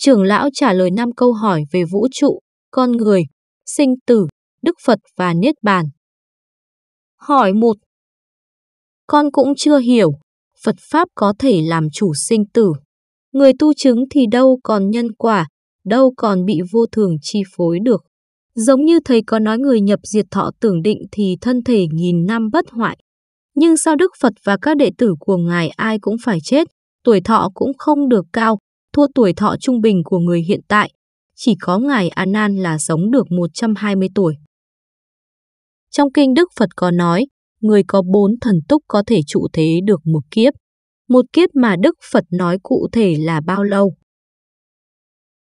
Trưởng lão trả lời 5 câu hỏi về vũ trụ, con người, sinh tử, Đức Phật và Niết Bàn. Hỏi 1. Con cũng chưa hiểu, Phật Pháp có thể làm chủ sinh tử. Người tu chứng thì đâu còn nhân quả, đâu còn bị vô thường chi phối được. Giống như thầy có nói người nhập diệt thọ tưởng định thì thân thể nghìn năm bất hoại. Nhưng sao Đức Phật và các đệ tử của Ngài ai cũng phải chết, tuổi thọ cũng không được cao, thua tuổi thọ trung bình của người hiện tại. Chỉ có Ngài Anan là sống được 120 tuổi. Trong kinh Đức Phật có nói, người có bốn thần túc có thể trụ thế được một kiếp. Một kiếp mà Đức Phật nói cụ thể là bao lâu?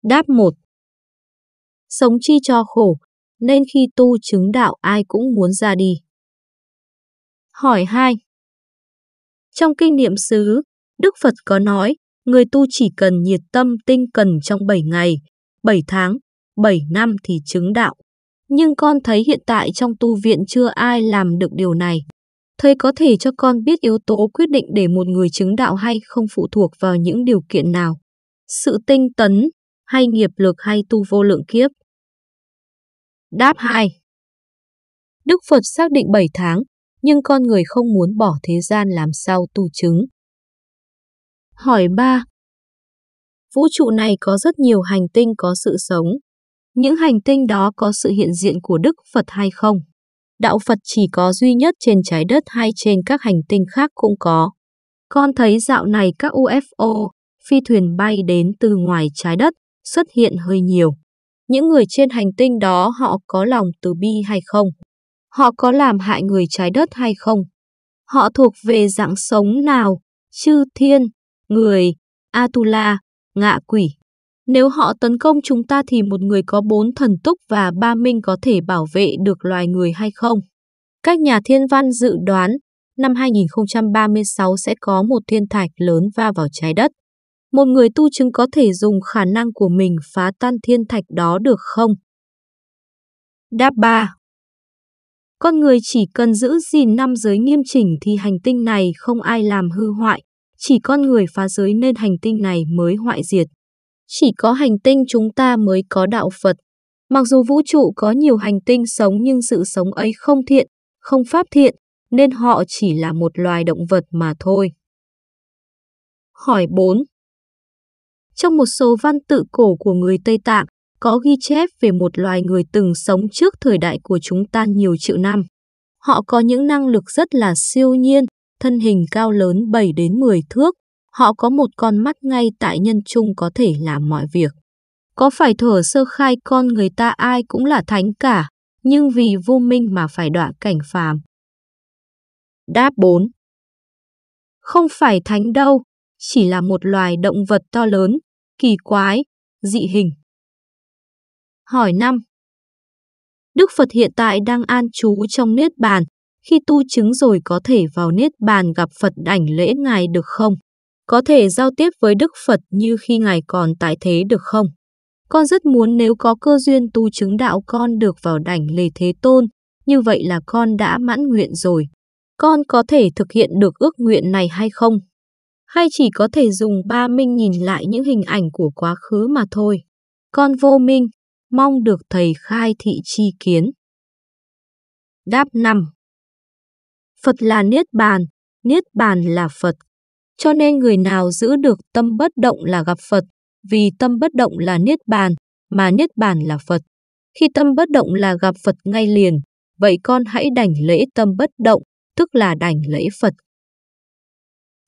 Đáp 1 Sống chi cho khổ, nên khi tu chứng đạo ai cũng muốn ra đi. Hỏi 2 Trong kinh niệm xứ, Đức Phật có nói, người tu chỉ cần nhiệt tâm tinh cần trong 7 ngày, 7 tháng, 7 năm thì chứng đạo. Nhưng con thấy hiện tại trong tu viện chưa ai làm được điều này. Thầy có thể cho con biết yếu tố quyết định để một người chứng đạo hay không phụ thuộc vào những điều kiện nào. Sự tinh tấn, hay nghiệp lực hay tu vô lượng kiếp. Đáp 2 Đức Phật xác định 7 tháng, nhưng con người không muốn bỏ thế gian làm sao tu chứng. Hỏi 3. Vũ trụ này có rất nhiều hành tinh có sự sống. Những hành tinh đó có sự hiện diện của Đức Phật hay không? Đạo Phật chỉ có duy nhất trên trái đất hay trên các hành tinh khác cũng có. Con thấy dạo này các UFO, phi thuyền bay đến từ ngoài trái đất, xuất hiện hơi nhiều. Những người trên hành tinh đó họ có lòng từ bi hay không? Họ có làm hại người trái đất hay không? Họ thuộc về dạng sống nào? Chư thiên, người, Atula, ngạ quỷ. Nếu họ tấn công chúng ta thì một người có bốn thần túc và ba minh có thể bảo vệ được loài người hay không? Các nhà thiên văn dự đoán, năm 2036 sẽ có một thiên thạch lớn va vào trái đất. Một người tu chứng có thể dùng khả năng của mình phá tan thiên thạch đó được không? Đáp 3 Con người chỉ cần giữ gìn năm giới nghiêm chỉnh thì hành tinh này không ai làm hư hoại, chỉ con người phá giới nên hành tinh này mới hoại diệt. Chỉ có hành tinh chúng ta mới có đạo Phật. Mặc dù vũ trụ có nhiều hành tinh sống nhưng sự sống ấy không thiện, không pháp thiện, nên họ chỉ là một loài động vật mà thôi. Hỏi 4 Trong một số văn tự cổ của người Tây Tạng, có ghi chép về một loài người từng sống trước thời đại của chúng ta nhiều triệu năm. Họ có những năng lực rất là siêu nhiên, thân hình cao lớn 7 đến 10 thước, họ có một con mắt ngay tại nhân trung có thể làm mọi việc. Có phải thở sơ khai con người ta ai cũng là thánh cả, nhưng vì vô minh mà phải đọa cảnh phàm. Đáp 4 Không phải thánh đâu, chỉ là một loài động vật to lớn, kỳ quái, dị hình. Hỏi 5 Đức Phật hiện tại đang an trú trong Niết Bàn, khi tu chứng rồi có thể vào niết bàn gặp Phật ảnh lễ Ngài được không? Có thể giao tiếp với Đức Phật như khi Ngài còn tại thế được không? Con rất muốn nếu có cơ duyên tu chứng đạo con được vào đảnh lề Thế Tôn, như vậy là con đã mãn nguyện rồi. Con có thể thực hiện được ước nguyện này hay không? Hay chỉ có thể dùng ba minh nhìn lại những hình ảnh của quá khứ mà thôi? Con vô minh, mong được thầy khai thị chi kiến. Đáp 5 Phật là Niết Bàn, Niết Bàn là Phật. Cho nên người nào giữ được tâm bất động là gặp Phật, vì tâm bất động là Niết Bàn, mà Niết Bàn là Phật. Khi tâm bất động là gặp Phật ngay liền, vậy con hãy đảnh lễ tâm bất động, tức là đảnh lễ Phật.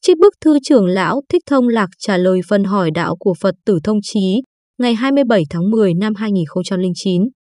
Trích bức thư trưởng lão Thích Thông Lạc trả lời phần hỏi đạo của Phật tử Thông Chí ngày 27 tháng 10 năm 2009.